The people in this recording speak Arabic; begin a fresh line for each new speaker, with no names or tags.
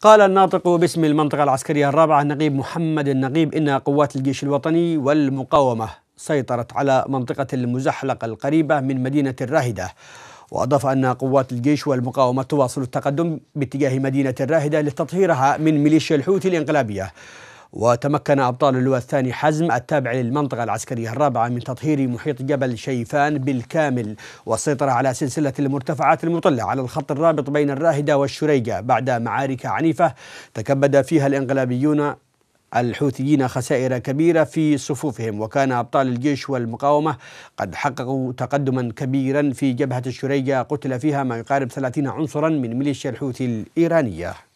قال الناطق باسم المنطقة العسكرية الرابعة نقيب محمد النقيب إن قوات الجيش الوطني والمقاومة سيطرت على منطقة المزحلقة القريبة من مدينة الراهدة وأضاف أن قوات الجيش والمقاومة تواصل التقدم باتجاه مدينة الراهدة لتطهيرها من ميليشيا الحوثي الإنقلابية وتمكن أبطال اللواء الثاني حزم التابع للمنطقة العسكرية الرابعة من تطهير محيط جبل شيفان بالكامل والسيطرة على سلسلة المرتفعات المطلة على الخط الرابط بين الراهدة والشريقة بعد معارك عنيفة تكبد فيها الإنقلابيون الحوثيين خسائر كبيرة في صفوفهم وكان أبطال الجيش والمقاومة قد حققوا تقدما كبيرا في جبهة الشريقة قتل فيها ما يقارب 30 عنصرا من ميليشيا الحوثي الإيرانية